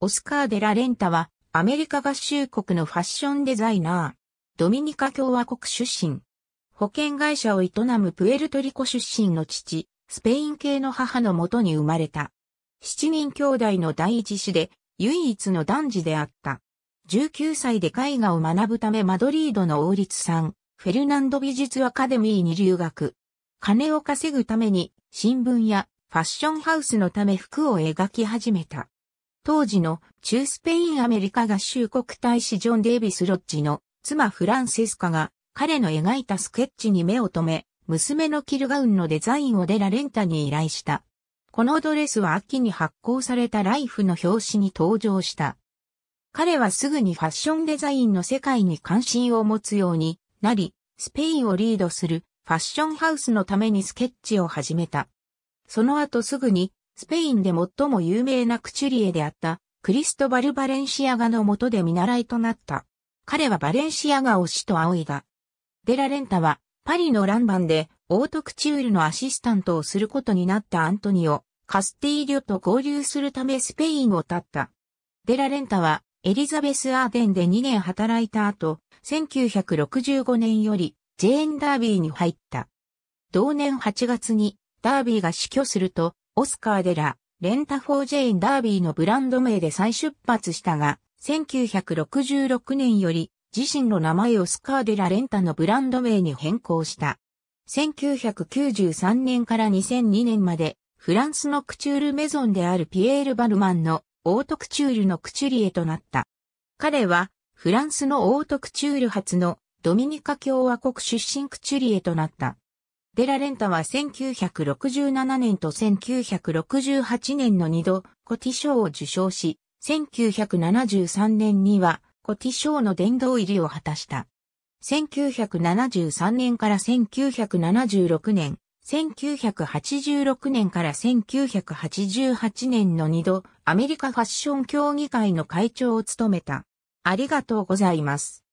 オスカー・デラ・レンタは、アメリカ合衆国のファッションデザイナー、ドミニカ共和国出身。保険会社を営むプエルトリコ出身の父、スペイン系の母のもとに生まれた。七人兄弟の第一子で、唯一の男児であった。19歳で絵画を学ぶためマドリードの王立産、フェルナンド美術アカデミーに留学。金を稼ぐために、新聞やファッションハウスのため服を描き始めた。当時の中スペインアメリカ合衆国大使ジョン・デイビス・ロッジの妻フランセスカが彼の描いたスケッチに目を留め、娘のキルガウンのデザインをデラ・レンタに依頼した。このドレスは秋に発行されたライフの表紙に登場した。彼はすぐにファッションデザインの世界に関心を持つようになり、スペインをリードするファッションハウスのためにスケッチを始めた。その後すぐにスペインで最も有名なクチュリエであったクリストバル・バレンシアガの下で見習いとなった。彼はバレンシアガを師と仰いだ。デラレンタはパリのランバンでオートクチュールのアシスタントをすることになったアントニオ、カスティーリョと合流するためスペインを立った。デラレンタはエリザベス・アーデンで2年働いた後、1965年よりジェーン・ダービーに入った。同年8月にダービーが死去するとオスカー・デラ、レンタ・フォー・ジェイン・ダービーのブランド名で再出発したが、1966年より自身の名前をスカーデラ・レンタのブランド名に変更した。1993年から2002年までフランスのクチュールメゾンであるピエール・バルマンのオートクチュールのクチュリエとなった。彼はフランスのオートクチュール発のドミニカ共和国出身クチュリエとなった。デラレンタは1967年と1968年の2度、コティ賞を受賞し、1973年にはコティ賞の殿堂入りを果たした。1973年から1976年、1986年から1988年の2度、アメリカファッション協議会の会長を務めた。ありがとうございます。